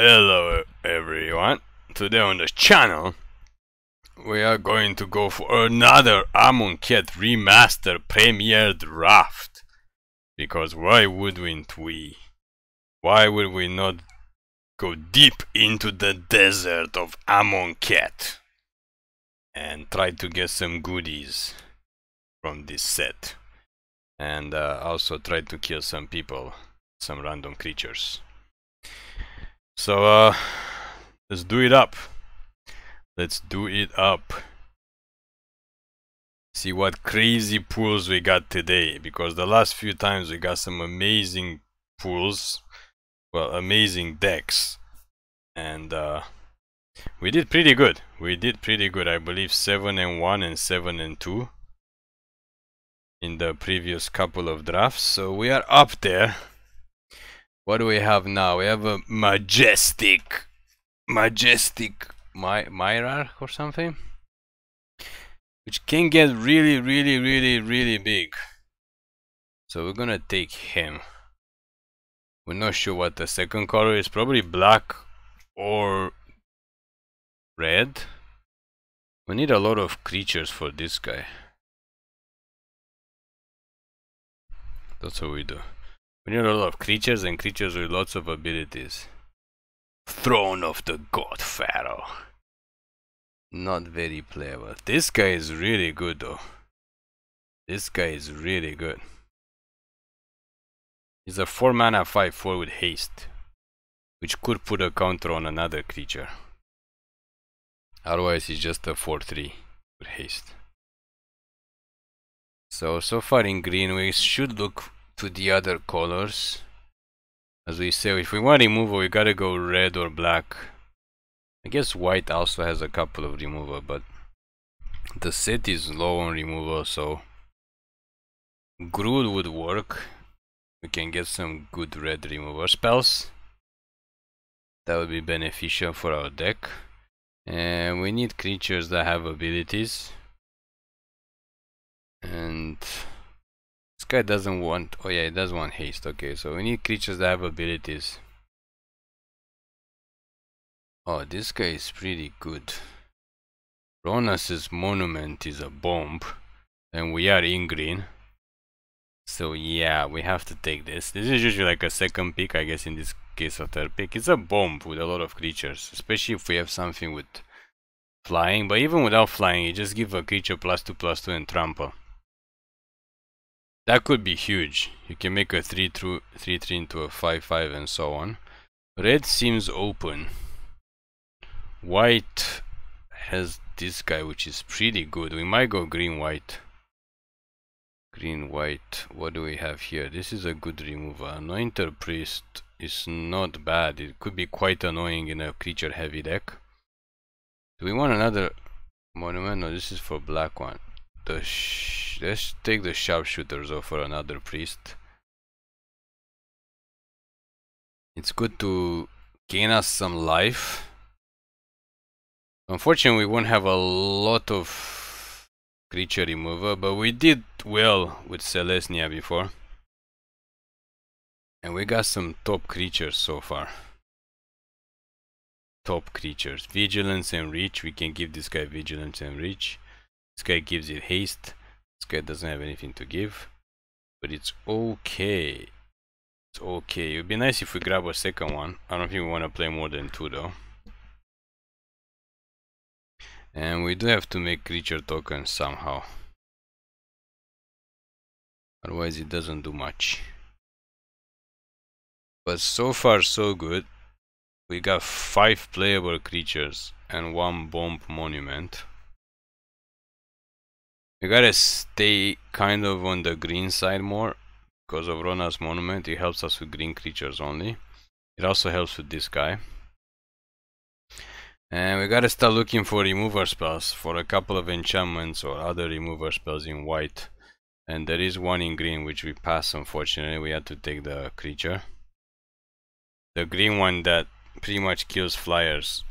Hello everyone, today on the channel we are going to go for another Amonkhet Remaster Premiere Draft because why wouldn't we? Why would we not go deep into the desert of Amonkhet and try to get some goodies from this set and uh, also try to kill some people, some random creatures. So, uh, let's do it up. Let's do it up. See what crazy pools we got today, because the last few times we got some amazing pools, well, amazing decks, and uh, we did pretty good. We did pretty good, I believe 7 and 1 and 7 and 2 in the previous couple of drafts, so we are up there. What do we have now? We have a majestic, majestic My Myrar or something, which can get really, really, really, really big. So we're gonna take him. We're not sure what the second color is. Probably black or red. We need a lot of creatures for this guy. That's what we do. We need a lot of creatures and creatures with lots of abilities. Throne of the God Pharaoh. Not very playable. This guy is really good though. This guy is really good. He's a 4 mana 5 4 with haste. Which could put a counter on another creature. Otherwise he's just a 4 3 with haste. So, so far in green we should look to the other colors as we say if we want removal we gotta go red or black I guess white also has a couple of removal but the city is low on removal so Gruul would work we can get some good red removal spells that would be beneficial for our deck and we need creatures that have abilities and this guy doesn't want... Oh yeah, he does want haste. Okay, so we need creatures that have abilities. Oh, this guy is pretty good. Ronas's monument is a bomb. And we are in green. So yeah, we have to take this. This is usually like a second pick, I guess in this case of third pick. It's a bomb with a lot of creatures. Especially if we have something with flying. But even without flying, you just give a creature plus 2 plus 2 and trample. That could be huge. You can make a 3 3 3 into a 5 5 and so on. Red seems open. White has this guy which is pretty good. We might go green white. Green white. What do we have here? This is a good remover. Anointer priest is not bad. It could be quite annoying in a creature heavy deck. Do we want another monument? No, this is for black one the let's take the sharpshooters off for another priest. It's good to gain us some life. Unfortunately, we won't have a lot of creature remover, but we did well with Celestia before. And we got some top creatures so far. Top creatures. Vigilance and Reach. We can give this guy Vigilance and Reach. This guy gives it haste. This guy doesn't have anything to give. But it's okay. It's okay. It would be nice if we grab a second one. I don't think we want to play more than two though. And we do have to make creature tokens somehow. Otherwise it doesn't do much. But so far so good. We got 5 playable creatures and 1 bomb monument. We gotta stay kind of on the green side more. Because of Rona's monument, it helps us with green creatures only. It also helps with this guy. And we gotta start looking for remover spells, for a couple of enchantments or other remover spells in white. And there is one in green which we passed unfortunately, we had to take the creature. The green one that pretty much kills flyers.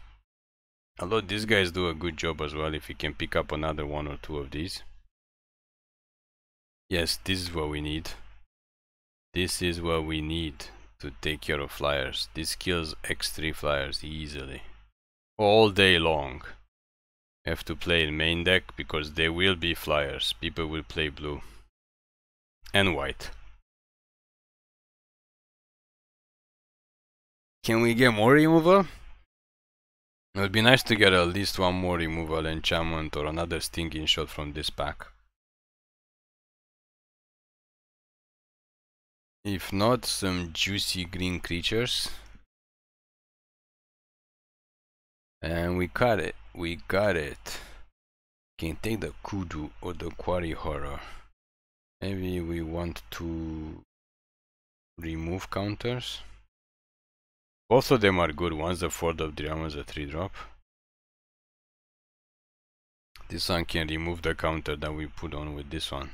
Although these guys do a good job as well if you can pick up another one or two of these. Yes, this is what we need. This is what we need to take care of flyers. This kills x3 flyers easily. All day long. Have to play in main deck because there will be flyers. People will play blue. And white. Can we get more removal? It would be nice to get at least one more removal enchantment or another stinking shot from this pack. If not, some juicy green creatures. And we got it. We got it. Can take the kudu or the quarry horror. Maybe we want to remove counters. Both of them are good. One's the 4 drop, the is a 3 drop. This one can remove the counter that we put on with this one.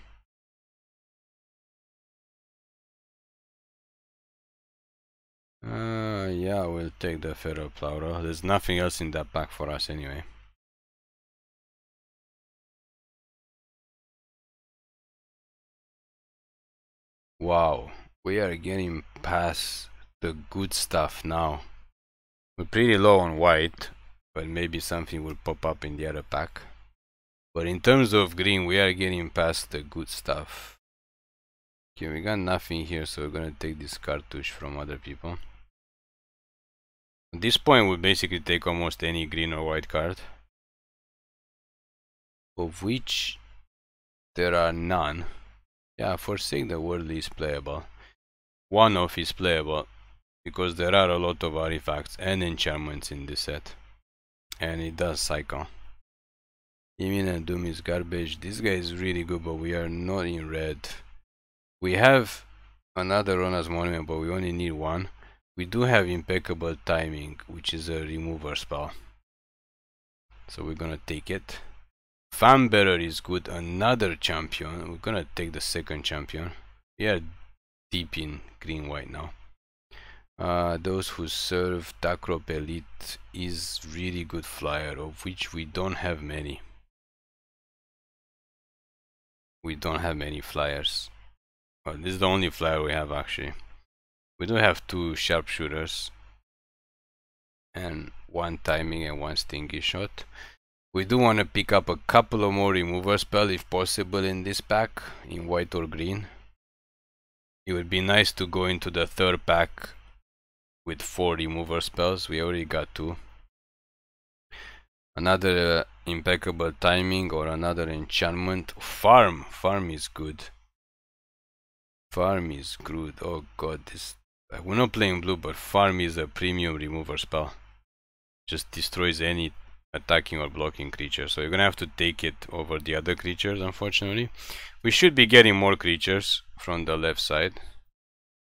Uh, yeah, we'll take the ferroplauto. There's nothing else in that pack for us anyway. Wow, we are getting past the good stuff now. We're pretty low on white, but maybe something will pop up in the other pack. But in terms of green, we are getting past the good stuff. Okay, we got nothing here, so we're gonna take this cartouche from other people. At this point we basically take almost any green or white card. Of which there are none. Yeah, Forsake the world is playable. One of is playable, because there are a lot of artifacts and enchantments in this set. And it does cycle. Imminent Doom is garbage. This guy is really good, but we are not in red. We have another Rona's Monument, but we only need one. We do have impeccable timing, which is a remover spell. So we're gonna take it. Fanbearer is good, another champion. We're gonna take the second champion. We are deep in green white now. Uh, those who serve Takrop Elite is really good flyer, of which we don't have many. We don't have many flyers. Well, this is the only flyer we have actually. We do have two sharpshooters and one timing and one stingy shot. We do want to pick up a couple of more remover spell if possible in this pack, in white or green. It would be nice to go into the third pack with four remover spells, we already got two. Another uh, impeccable timing or another enchantment. Farm! Farm is good. Farm is good. Oh god, this like, we're not playing blue, but farm is a premium remover spell. Just destroys any attacking or blocking creature. So you're gonna have to take it over the other creatures, unfortunately. We should be getting more creatures from the left side.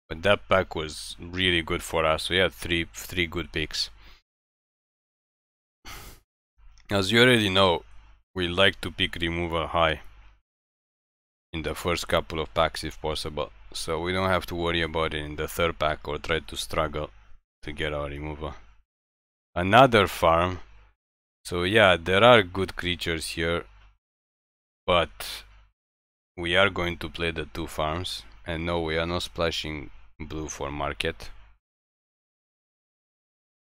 But that pack was really good for us. We had three three good picks. As you already know, we like to pick removal high in the first couple of packs if possible so we don't have to worry about it in the third pack or try to struggle to get our remover. Another farm. So yeah, there are good creatures here, but we are going to play the two farms. And no, we are not splashing blue for market.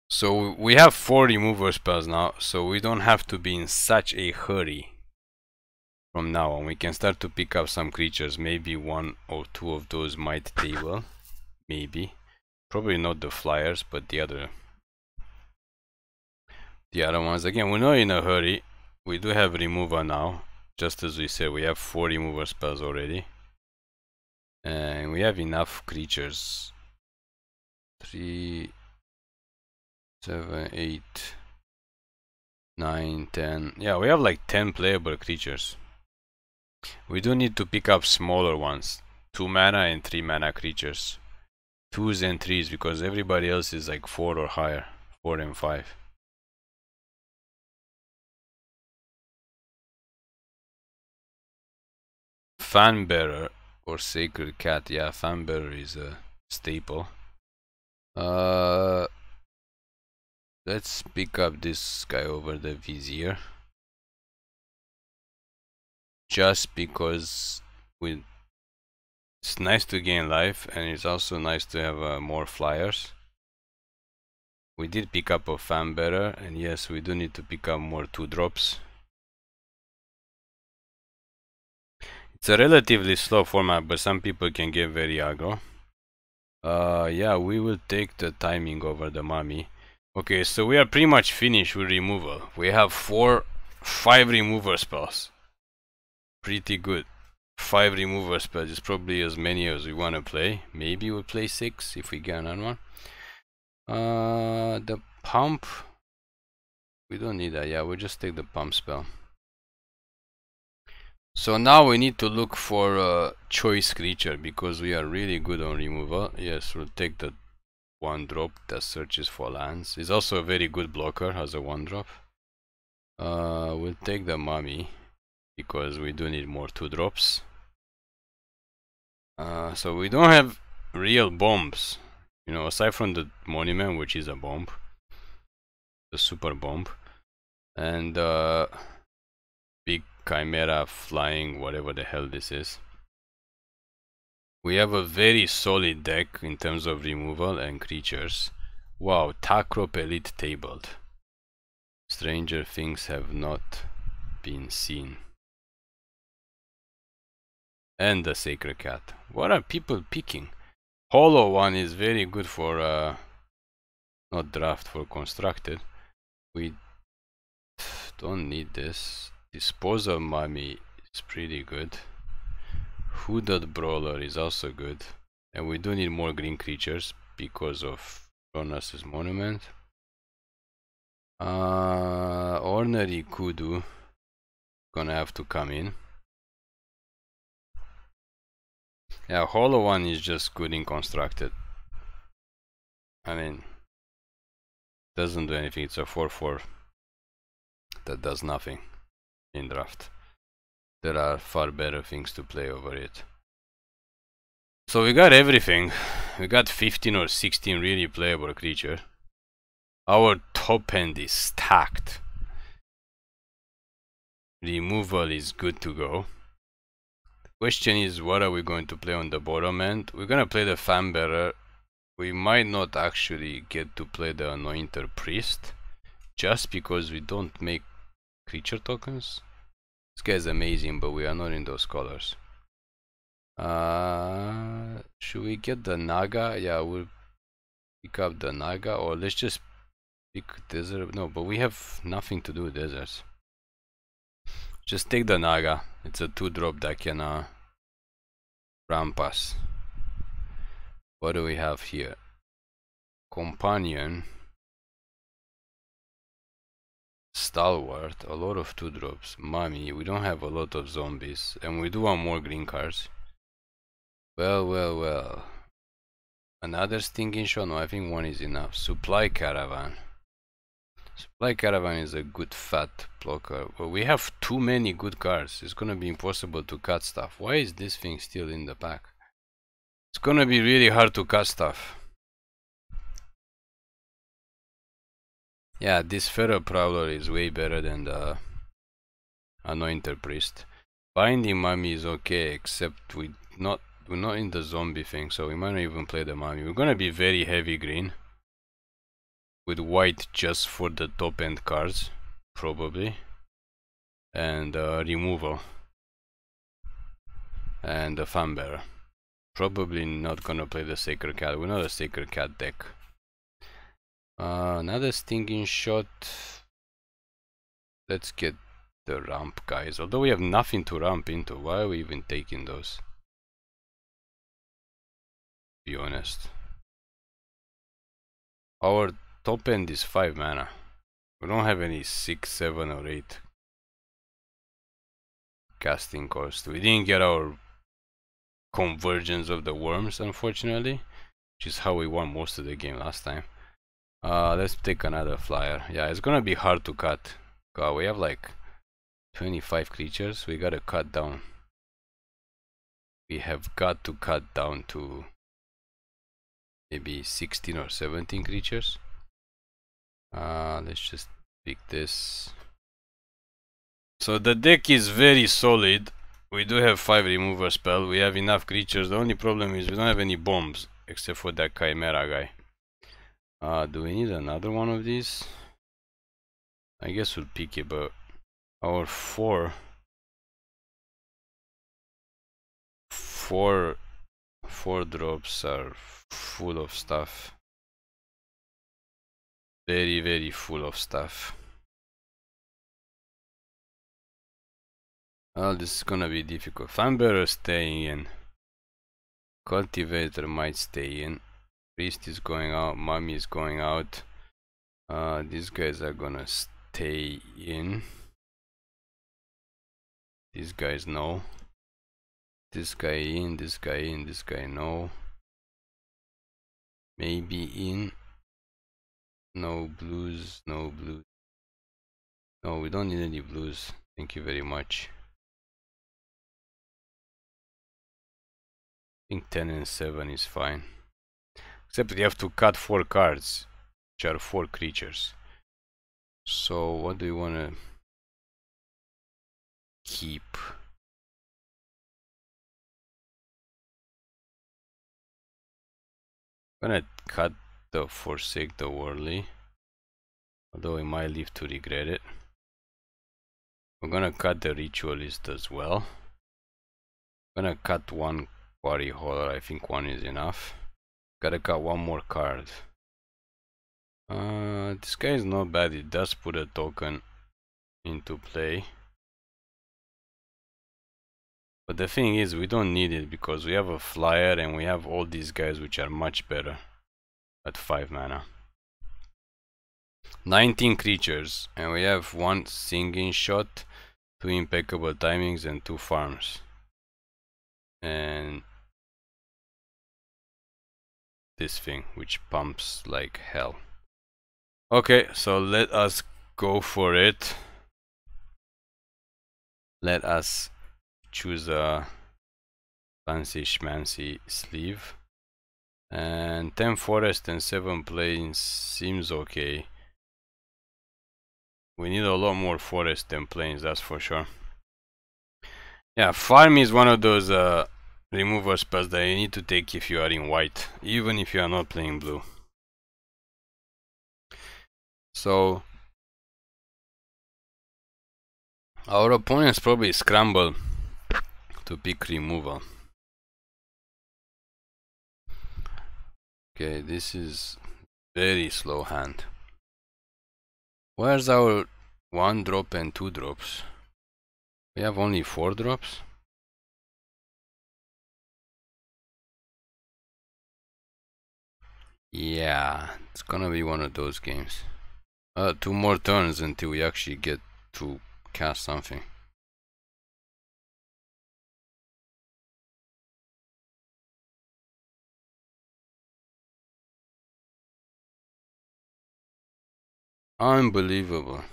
So we have four remover spells now, so we don't have to be in such a hurry from now on we can start to pick up some creatures maybe one or two of those might table maybe probably not the flyers but the other the other ones again we're not in a hurry we do have remover now just as we said we have four remover spells already and we have enough creatures three seven eight nine ten yeah we have like ten playable creatures we do need to pick up smaller ones. 2 mana and 3 mana creatures. 2s and 3s because everybody else is like 4 or higher. 4 and 5. Fanbearer or Sacred Cat. Yeah, Fanbearer is a staple. Uh, let's pick up this guy over the Vizier just because we it's nice to gain life and it's also nice to have uh, more flyers we did pick up a fan better and yes we do need to pick up more two drops it's a relatively slow format but some people can get very aggro uh yeah we will take the timing over the mummy okay so we are pretty much finished with removal we have four five removal spells pretty good. Five removers, spells is probably as many as we want to play. Maybe we'll play six if we get another one. Uh, the pump. We don't need that. Yeah, we'll just take the pump spell. So now we need to look for a choice creature because we are really good on removal. Yes, we'll take the one drop that searches for lands. It's also a very good blocker, has a one drop. Uh, we'll take the mummy because we do need more two drops uh, so we don't have real bombs you know aside from the monument which is a bomb the super bomb and uh, big chimera flying whatever the hell this is we have a very solid deck in terms of removal and creatures wow Takrop elite tabled stranger things have not been seen and the sacred cat. What are people picking? Hollow one is very good for uh, not draft for constructed. We don't need this. Disposal mummy is pretty good. Hooded brawler is also good, and we do need more green creatures because of Cronus's monument. Uh, ornery kudu gonna have to come in. Yeah, Hollow One is just good in constructed. I mean, doesn't do anything. It's a 4-4 that does nothing in draft. There are far better things to play over it. So we got everything. We got 15 or 16 really playable creature. Our top end is stacked. Removal is good to go. Question is, what are we going to play on the bottom end? We're gonna play the Fanbearer. We might not actually get to play the Anointer Priest, just because we don't make creature tokens. This guy's amazing, but we are not in those colors. Uh, should we get the Naga? Yeah, we'll pick up the Naga, or let's just pick Desert. No, but we have nothing to do with deserts. Just take the Naga. It's a 2-drop that can uh, ramp us. What do we have here? Companion. Stalwart, a lot of 2-drops. Mummy, we don't have a lot of zombies. And we do want more green cards. Well, well, well. Another stinking show? No, I think one is enough. Supply caravan. Supply Caravan is a good fat blocker. but we have too many good cars. It's gonna be impossible to cut stuff. Why is this thing still in the pack? It's gonna be really hard to cut stuff. Yeah, this Feral Prowler is way better than the Anointer Priest. Binding Mummy is okay, except we not we're not in the zombie thing, so we might not even play the Mummy. We're gonna be very heavy green with white just for the top end cards probably and uh, removal and a fan bearer probably not gonna play the sacred cat we're not a sacred cat deck uh, another stinging shot let's get the ramp guys although we have nothing to ramp into why are we even taking those be honest our top end is 5 mana. We don't have any 6, 7 or 8 casting cost. We didn't get our convergence of the worms unfortunately. Which is how we won most of the game last time. Uh, let's take another flyer. Yeah, it's gonna be hard to cut. God, we have like 25 creatures. We gotta cut down. We have got to cut down to maybe 16 or 17 creatures. Uh, let's just pick this. So the deck is very solid. We do have 5 remover spell. We have enough creatures. The only problem is we don't have any bombs. Except for that Chimera guy. Uh, do we need another one of these? I guess we'll pick it, but our 4... 4... 4 drops are full of stuff. Very, very full of stuff. Well, this is gonna be difficult. Fanbearer staying in. Cultivator might stay in. Priest is going out. Mummy is going out. Uh, these guys are gonna stay in. These guys no. This guy in, this guy in, this guy no. Maybe in. No blues, no blues. No, we don't need any blues. Thank you very much. I think 10 and 7 is fine. Except you have to cut 4 cards, which are 4 creatures. So what do you want to keep? I'm gonna cut the forsake the worldly although we might live to regret it we're gonna cut the ritualist as well I'm gonna cut one quarry holder I think one is enough gotta cut one more card uh, this guy is not bad it does put a token into play but the thing is we don't need it because we have a flyer and we have all these guys which are much better at 5 mana. 19 creatures and we have one singing shot, two impeccable timings and two farms. And this thing which pumps like hell. Okay, so let us go for it. Let us choose a fancy schmancy sleeve. And 10 forest and 7 plains seems okay. We need a lot more forest than plains, that's for sure. Yeah, farm is one of those uh, remover spells that you need to take if you are in white, even if you are not playing blue. So, our opponents probably scramble to pick removal. Okay, this is very slow hand. Where's our one drop and two drops? We have only four drops. Yeah, it's gonna be one of those games. Uh, two more turns until we actually get to cast something. Unbelievable.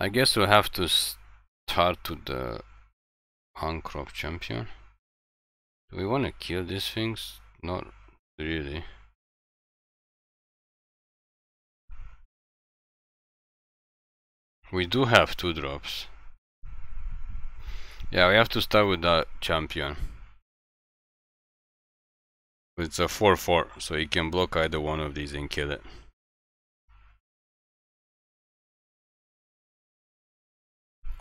I guess we'll have to start with the Uncrop champion. Do we want to kill these things? Not really. We do have two drops. Yeah, we have to start with the champion. It's a 4-4, so he can block either one of these and kill it.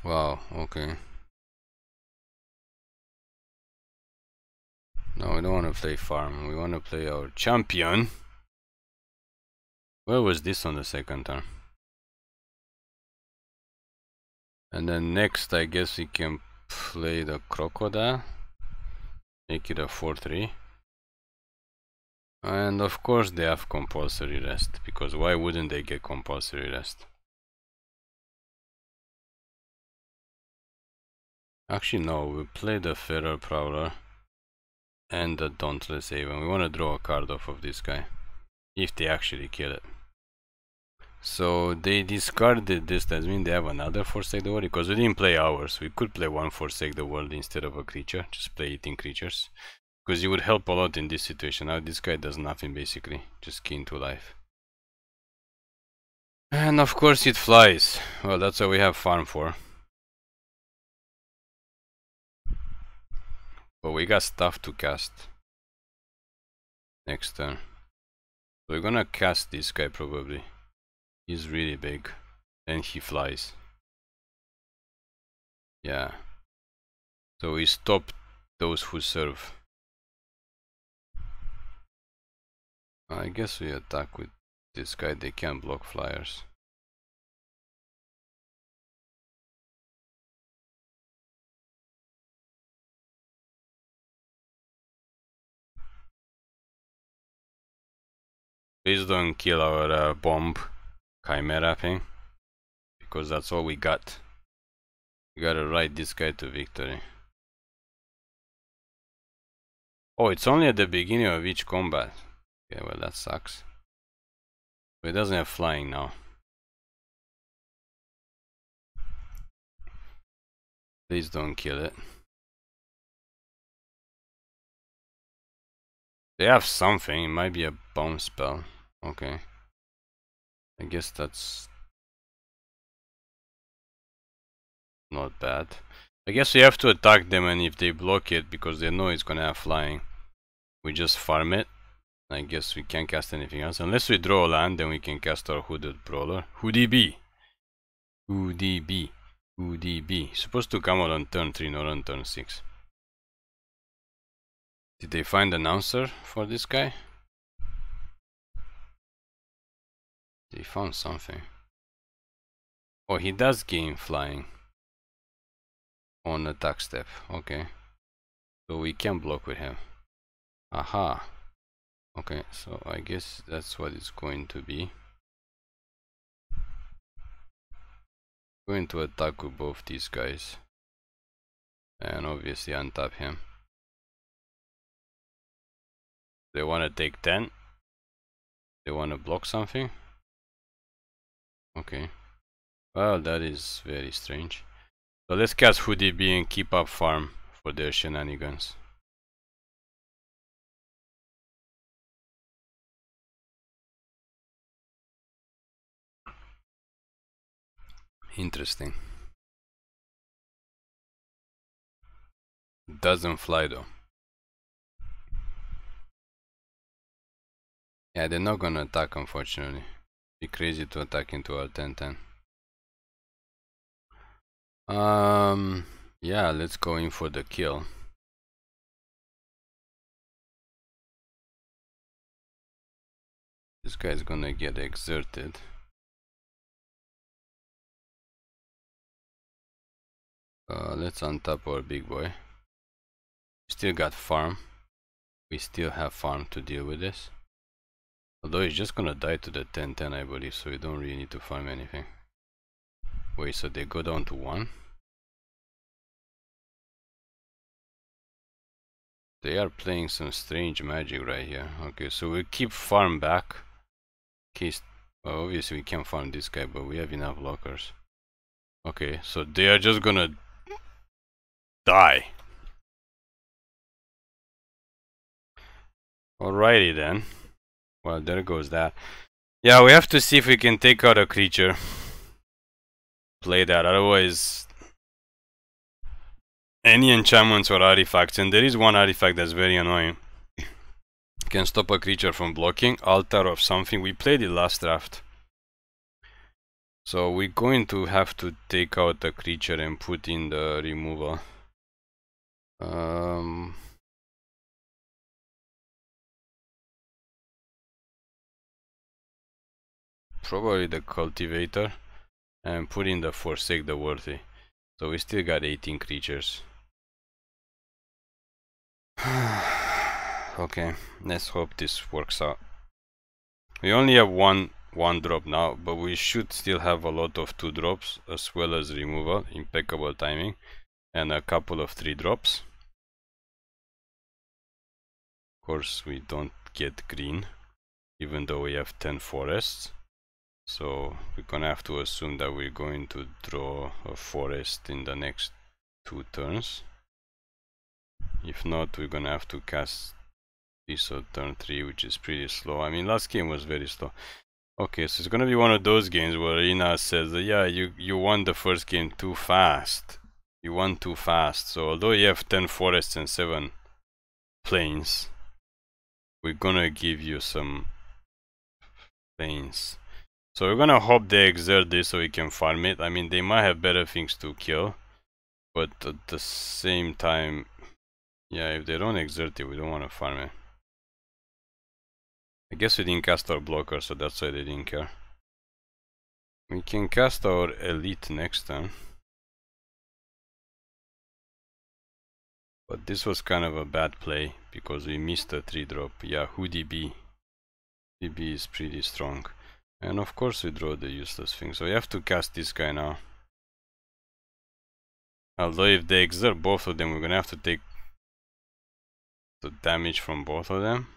Wow, okay. No, we don't want to play farm. We want to play our champion. Where was this on the second turn? And then next, I guess we can play the crocodile. Make it a 4-3. And of course they have compulsory rest, because why wouldn't they get compulsory rest? Actually no, we play the Feral Prowler and the Dauntless Haven. We want to draw a card off of this guy, if they actually kill it. So they discarded this, that means they have another Forsake the World, because we didn't play ours. We could play one Forsake the World instead of a creature, just play it in creatures. Because you would help a lot in this situation. Now uh, this guy does nothing basically. Just key into life. And of course it flies. Well, that's what we have farm for. But we got stuff to cast. Next turn. Uh, we're gonna cast this guy probably. He's really big. And he flies. Yeah. So we stop those who serve. I guess we attack with this guy, they can block flyers. Please don't kill our uh, bomb chimera thing, because that's all we got. We gotta ride this guy to victory. Oh, it's only at the beginning of each combat. Okay, well that sucks. But it doesn't have flying now. Please don't kill it. They have something, it might be a bomb spell. Okay. I guess that's not bad. I guess we have to attack them and if they block it, because they know it's gonna have flying, we just farm it I guess we can't cast anything else. Unless we draw a land, then we can cast our Hooded Brawler. Hoodie B. Hoodie B. Hoodie B. Supposed to come out on turn 3, not on turn 6. Did they find an answer for this guy? They found something. Oh, he does gain flying. On attack step. Okay. So we can block with him. Aha okay so I guess that's what it's going to be going to attack with both these guys and obviously untap him they want to take 10 they want to block something okay well that is very strange so let's cast Hoodie B and keep up farm for their shenanigans Interesting. Doesn't fly though. Yeah, they're not gonna attack unfortunately. Be crazy to attack into our 10-10. Um, yeah, let's go in for the kill. This guy's gonna get exerted. Uh, let's untap our big boy. Still got farm. We still have farm to deal with this. Although he's just gonna die to the 10-10 I believe, so we don't really need to farm anything. Wait, so they go down to 1? They are playing some strange magic right here. Okay, so we keep farm back. Case, well, obviously we can't farm this guy, but we have enough lockers. Okay, so they are just gonna die. Alrighty then. Well, there goes that. Yeah, we have to see if we can take out a creature. Play that, otherwise... Any enchantments or artifacts, and there is one artifact that's very annoying. can stop a creature from blocking, altar of something. We played it last draft. So we're going to have to take out the creature and put in the removal. Um, probably the cultivator and put in the forsake the worthy. So we still got 18 creatures. okay, let's hope this works out. We only have one one drop now, but we should still have a lot of two drops as well as removal, impeccable timing, and a couple of three drops. Of course we don't get green, even though we have 10 forests. So we're gonna have to assume that we're going to draw a forest in the next two turns. If not, we're gonna have to cast this on turn 3, which is pretty slow. I mean, last game was very slow. Okay, so it's gonna be one of those games where Ina says, yeah, you, you won the first game too fast. You won too fast. So although you have 10 forests and 7 planes, we're gonna give you some things. So we're gonna hope they exert this so we can farm it. I mean, they might have better things to kill, but at the same time, yeah, if they don't exert it, we don't want to farm it. I guess we didn't cast our blocker, so that's why they didn't care. We can cast our elite next time. But this was kind of a bad play because we missed a 3-drop. Yahoo DB. DB is pretty strong. And of course we draw the useless thing. So we have to cast this guy now. Although if they exert both of them, we're gonna have to take the damage from both of them.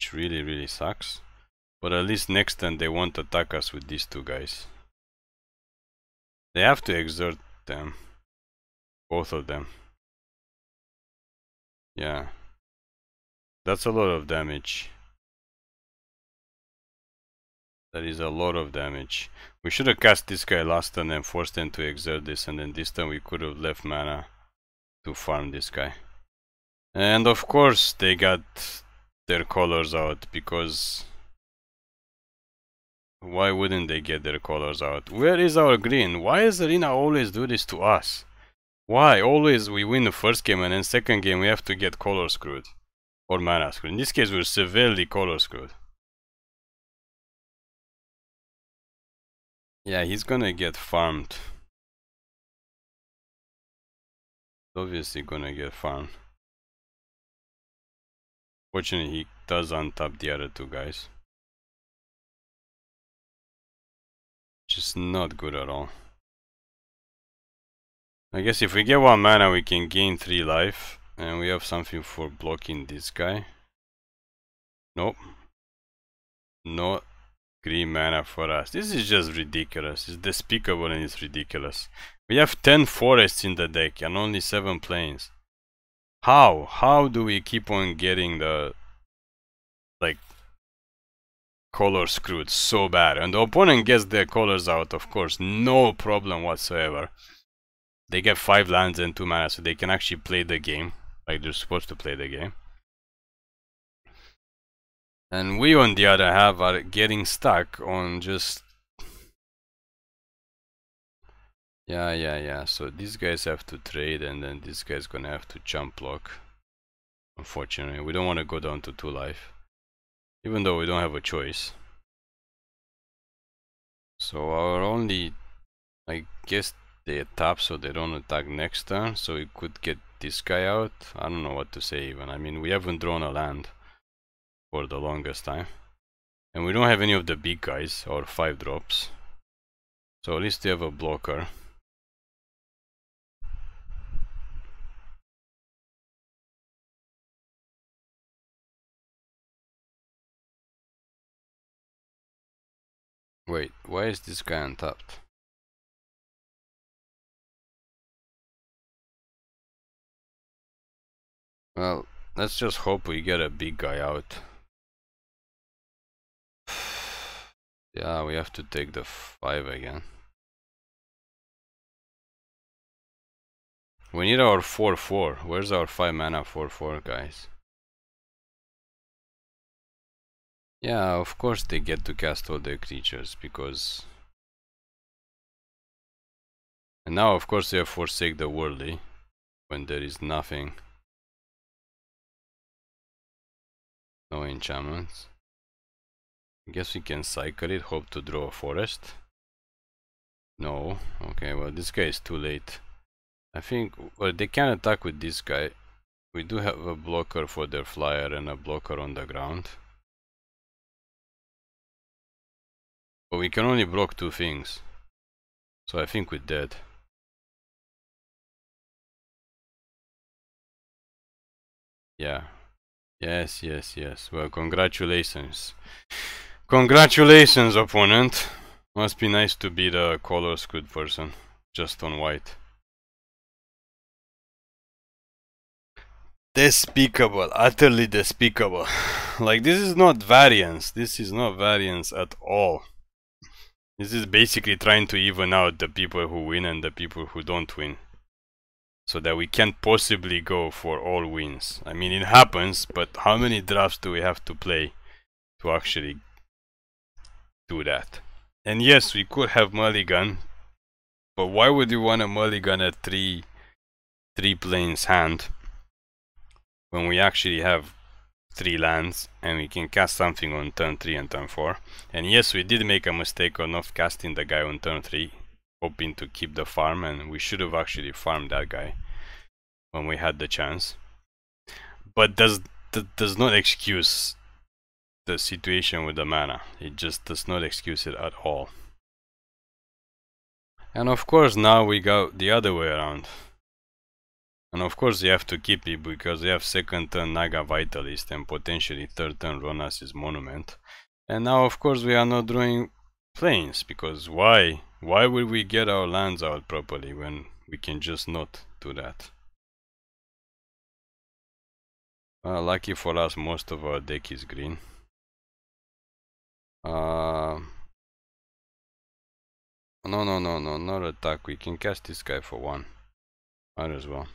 Which really, really sucks. But at least next time they won't attack us with these two guys. They have to exert them. Both of them. Yeah. That's a lot of damage. That is a lot of damage. We should have cast this guy last turn and forced him to exert this and then this time we could have left mana to farm this guy. And of course they got their colors out because why wouldn't they get their colors out? Where is our green? Why is Arena always do this to us? Why? Always we win the first game and then second game we have to get color screwed. Or mana screwed. In this case we're severely color screwed. Yeah, he's gonna get farmed. Obviously gonna get farmed. Fortunately he does untap the other two guys. Just not good at all. I guess if we get one mana we can gain 3 life and we have something for blocking this guy. Nope. No green mana for us. This is just ridiculous. It's despicable and it's ridiculous. We have 10 forests in the deck and only 7 plains. How? How do we keep on getting the like color screwed so bad? And the opponent gets their colors out of course. No problem whatsoever they get five lands and two mana, so they can actually play the game like they're supposed to play the game. And we, on the other half are getting stuck on just yeah, yeah, yeah. So these guys have to trade, and then this guy's gonna have to jump block. Unfortunately, we don't want to go down to two life, even though we don't have a choice. So our only, I guess, the top so they don't attack next turn, so we could get this guy out. I don't know what to say even. I mean, we haven't drawn a land for the longest time. And we don't have any of the big guys or 5 drops. So at least they have a blocker. Wait, why is this guy untapped? Well, let's just hope we get a big guy out. yeah, we have to take the 5 again. We need our 4-4. Where's our 5 mana 4-4, guys? Yeah, of course they get to cast all their creatures, because... And now, of course, they have Forsake the Worldly, eh? when there is nothing. No oh, enchantments. Guess we can cycle it, hope to draw a forest. No, okay, well this guy is too late. I think, well they can attack with this guy. We do have a blocker for their flyer and a blocker on the ground. But we can only block two things. So I think we're dead. Yeah, Yes, yes, yes. Well, congratulations. Congratulations, opponent. Must be nice to be the colors good person, just on white. Despicable, utterly despicable. like, this is not variance. This is not variance at all. This is basically trying to even out the people who win and the people who don't win so that we can't possibly go for all wins. I mean, it happens, but how many drafts do we have to play to actually do that? And yes, we could have mulligan, but why would you want a mulligan at three, three planes hand when we actually have three lands and we can cast something on turn 3 and turn 4. And yes, we did make a mistake on not casting the guy on turn 3, hoping to keep the farm and we should have actually farmed that guy when we had the chance. But does does not excuse the situation with the mana. It just does not excuse it at all. And of course now we go the other way around. And of course you have to keep it because they have second turn Naga Vitalist and potentially third turn Ronas's Monument. And now of course we are not drawing planes because why? Why would we get our lands out properly when we can just not do that? Uh, lucky for us, most of our deck is green. Uh, no, no, no, no, not attack. We can cast this guy for one. Might as well.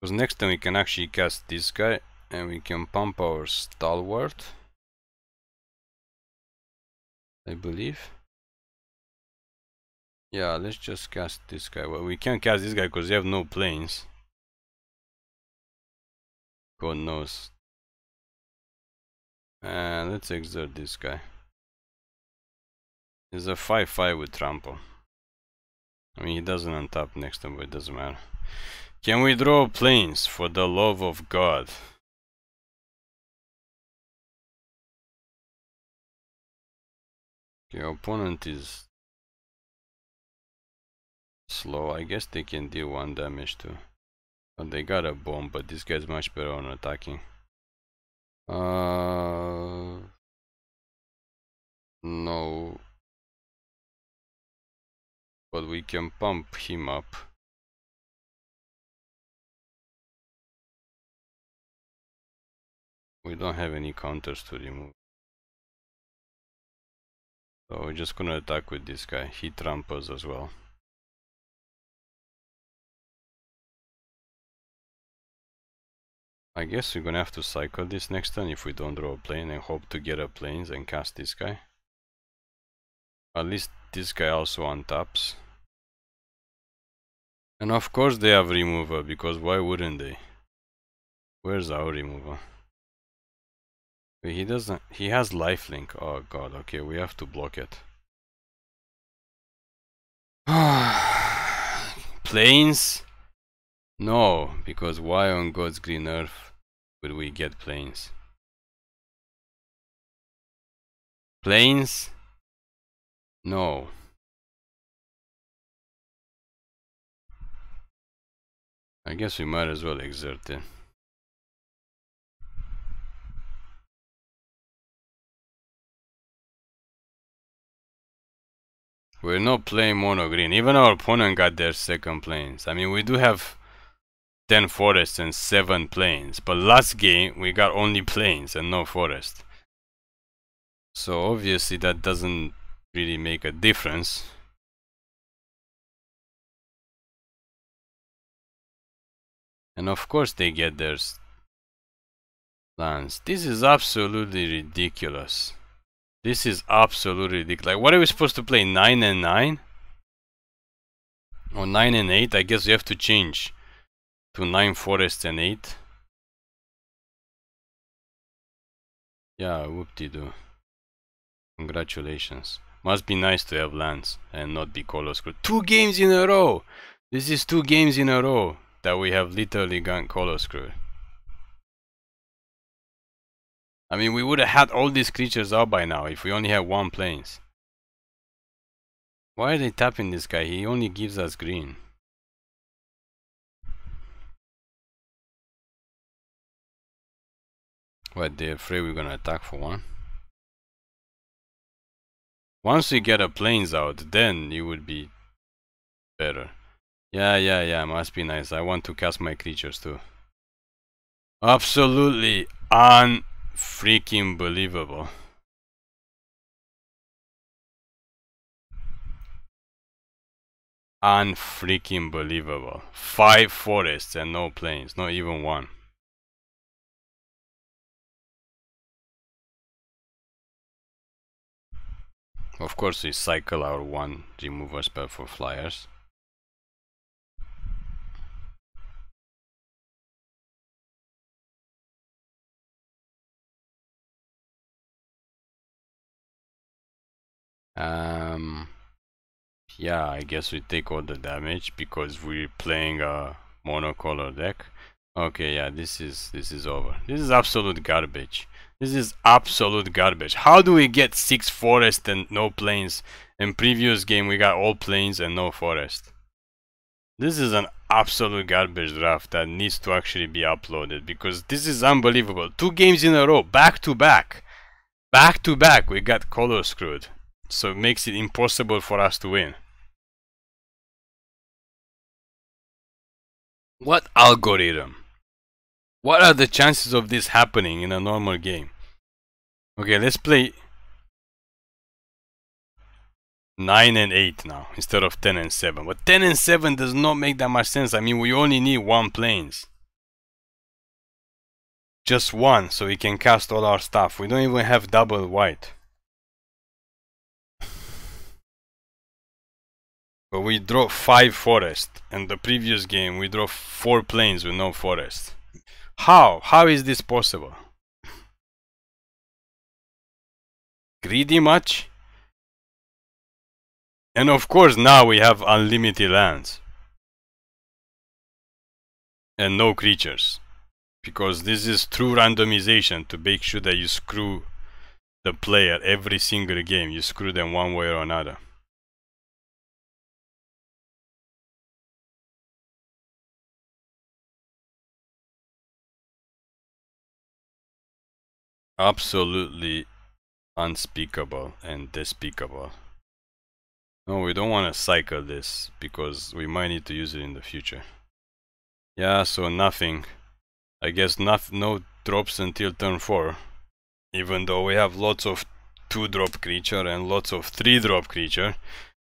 Because next time we can actually cast this guy and we can pump our stalwart. I believe. Yeah, let's just cast this guy. Well, we can't cast this guy because they have no planes. God knows. And uh, let's exert this guy. He's a 5-5 with trample. I mean, he doesn't untap next time, but it doesn't matter. Can we draw planes for the love of God? Okay, opponent is slow. I guess they can deal one damage too. Oh, they got a bomb, but this guy's much better on attacking. Uh, no. But we can pump him up. We don't have any counters to remove. So we're just gonna attack with this guy. He tramples as well. I guess we're gonna have to cycle this next turn if we don't draw a plane and hope to get a planes and cast this guy. At least this guy also untaps. And of course they have remover, because why wouldn't they? Where's our remover? Wait, he doesn't... He has lifelink. Oh god, okay, we have to block it. Planes? No, because why on God's green earth would we get planes? Planes? No. I guess we might as well exert it. We're not playing mono green. Even our opponent got their second planes. I mean, we do have 10 forests and 7 plains. But last game we got only plains and no forest. So obviously that doesn't really make a difference. And of course they get their lands. This is absolutely ridiculous. This is absolutely ridiculous. Like, what are we supposed to play? 9 and 9? Or 9 and 8? I guess we have to change to 9 forest and 8. Yeah, whoop-de-doo. Congratulations. Must be nice to have lands and not be color screwed. Two games in a row! This is two games in a row that we have literally gone color screwed. I mean, we would have had all these creatures out by now if we only had one planes. Why are they tapping this guy? He only gives us green. What, they're afraid we're gonna attack for one? Once we get our planes out, then it would be better. Yeah, yeah, yeah, must be nice. I want to cast my creatures too. Absolutely unfreaking believable. Unfreaking believable. Five forests and no planes, not even one. Of course we cycle our one remover spell for flyers. Um, yeah, I guess we take all the damage because we're playing a monocolor deck. Okay, yeah, this is this is over. This is absolute garbage. This is absolute garbage. How do we get 6 forest and no plains? In previous game we got all plains and no forest. This is an absolute garbage draft that needs to actually be uploaded because this is unbelievable. Two games in a row, back to back. Back to back, we got color screwed. So it makes it impossible for us to win. What algorithm? What are the chances of this happening in a normal game? Okay, let's play 9 and 8 now instead of 10 and 7. But 10 and 7 does not make that much sense. I mean, we only need one planes. Just one, so we can cast all our stuff. We don't even have double white. But we draw 5 forest. And the previous game we draw 4 planes with no forest. How? How is this possible? greedy much. And of course now we have unlimited lands. And no creatures. Because this is true randomization to make sure that you screw the player every single game. You screw them one way or another. Absolutely unspeakable and despicable. No, we don't want to cycle this because we might need to use it in the future. Yeah, so nothing. I guess not, no drops until turn 4. Even though we have lots of 2-drop creature and lots of 3-drop creature,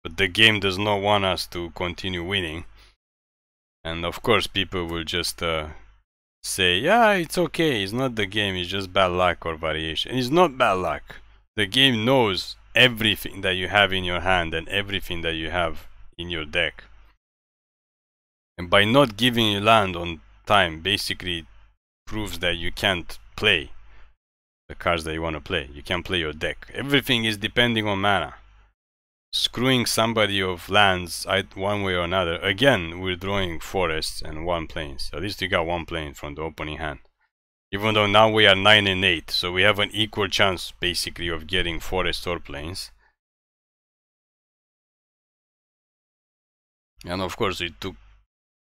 but the game does not want us to continue winning. And of course people will just uh, say, yeah, it's okay, it's not the game, it's just bad luck or variation. It's not bad luck the game knows everything that you have in your hand and everything that you have in your deck. And by not giving you land on time, basically proves that you can't play the cards that you want to play. You can't play your deck. Everything is depending on mana. Screwing somebody of lands one way or another. Again, we're drawing forests and one plains. at least you got one plane from the opening hand. Even though now we are 9 and 8, so we have an equal chance, basically, of getting forest or plains. And of course we took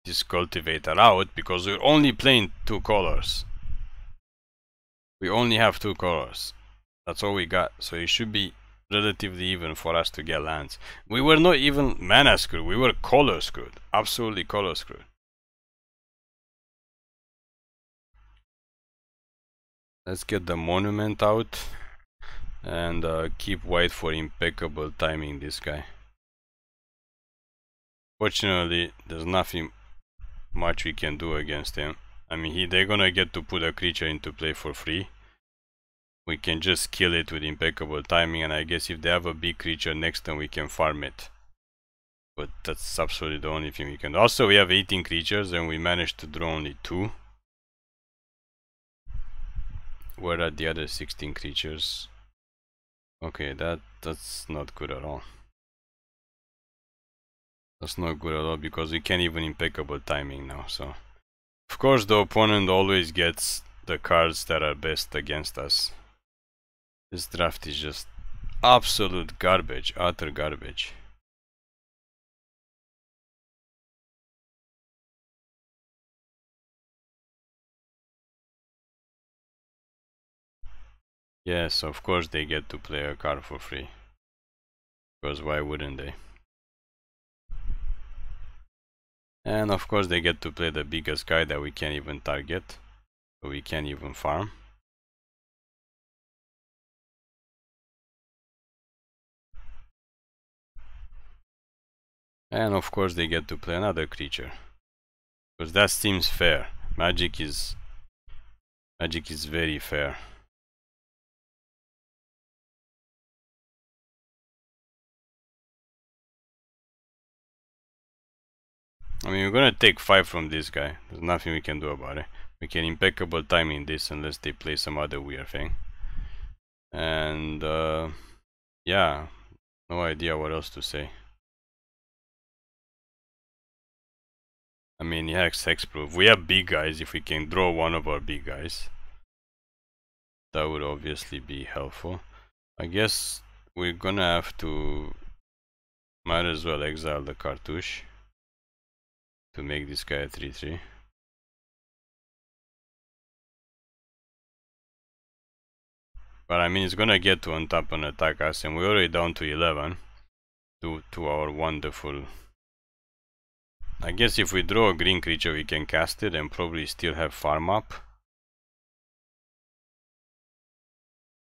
this cultivator out, because we're only playing two colors. We only have two colors. That's all we got, so it should be relatively even for us to get lands. We were not even mana screwed, we were color screwed, absolutely color screwed. Let's get the monument out and uh, keep wait for impeccable timing this guy. Fortunately, there's nothing much we can do against him. I mean, he, they're gonna get to put a creature into play for free. We can just kill it with impeccable timing, and I guess if they have a big creature next then we can farm it. But that's absolutely the only thing we can do. Also, we have 18 creatures, and we managed to draw only 2. Where are the other 16 creatures? Okay, that that's not good at all. That's not good at all because we can't even impeccable timing now, so... Of course the opponent always gets the cards that are best against us. This draft is just absolute garbage, utter garbage. Yes, of course they get to play a card for free. Because why wouldn't they? And of course they get to play the biggest guy that we can't even target. So we can't even farm. And of course they get to play another creature. Because that seems fair. Magic is... Magic is very fair. I mean, we're gonna take 5 from this guy. There's nothing we can do about it. We can impeccable timing this unless they play some other weird thing. And, uh, yeah, no idea what else to say. I mean, yeah, it's hexproof. We have big guys. If we can draw one of our big guys, that would obviously be helpful. I guess we're gonna have to... Might as well exile the cartouche to make this guy 3-3. But I mean, it's gonna get to untap and attack us, and we're already down to 11. To, to our wonderful... I guess if we draw a green creature, we can cast it and probably still have farm up.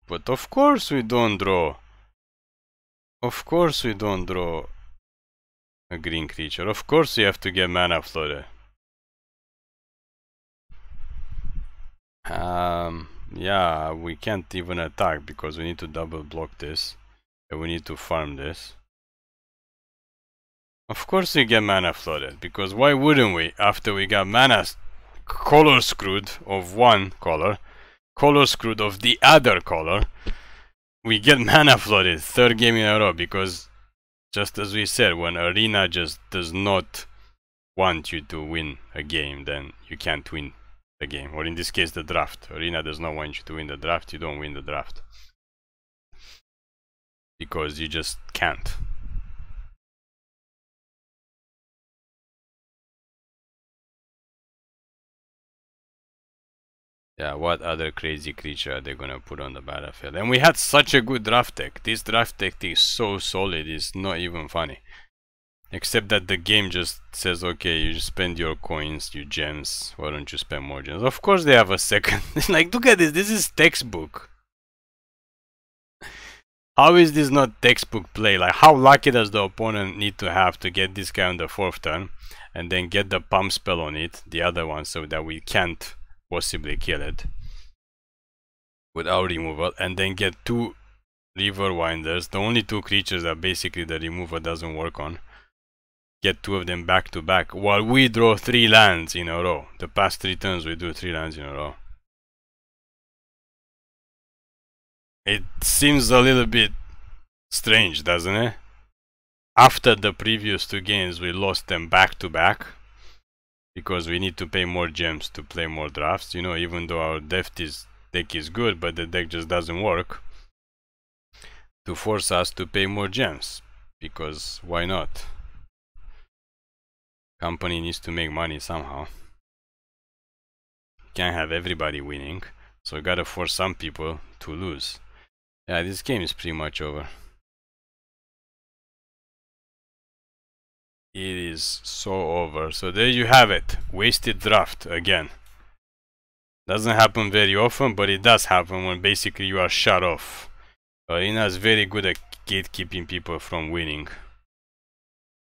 But of course we don't draw! Of course we don't draw! a green creature. Of course you have to get mana flooded. Um, yeah, we can't even attack because we need to double block this. And we need to farm this. Of course we get mana flooded, because why wouldn't we after we got mana color screwed of one color, color screwed of the other color, we get mana flooded third game in a row because just as we said, when Arena just does not want you to win a game, then you can't win the game. Or in this case, the draft. Arena does not want you to win the draft, you don't win the draft. Because you just can't. Yeah, what other crazy creature are they gonna put on the battlefield? And we had such a good draft deck. This draft deck is so solid, it's not even funny. Except that the game just says, okay, you spend your coins, your gems, why don't you spend more gems? Of course they have a second. like, look at this, this is textbook. How is this not textbook play? Like, how lucky does the opponent need to have to get this guy on the fourth turn and then get the pump spell on it, the other one, so that we can't possibly kill it without removal and then get two river winders the only two creatures that basically the remover doesn't work on get two of them back to back while we draw three lands in a row the past three turns we do three lands in a row it seems a little bit strange doesn't it after the previous two games we lost them back to back because we need to pay more gems to play more drafts you know even though our depth is deck is good but the deck just doesn't work to force us to pay more gems because why not company needs to make money somehow can't have everybody winning so gotta force some people to lose yeah this game is pretty much over it is so over so there you have it wasted draft again doesn't happen very often but it does happen when basically you are shut off arena uh, is very good at gatekeeping people from winning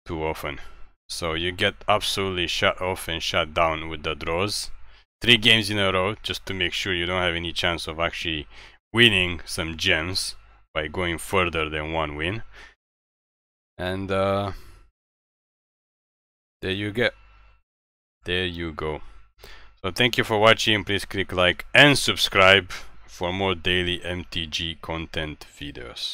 too often so you get absolutely shut off and shut down with the draws three games in a row just to make sure you don't have any chance of actually winning some gems by going further than one win and uh there you go there you go so thank you for watching please click like and subscribe for more daily mtg content videos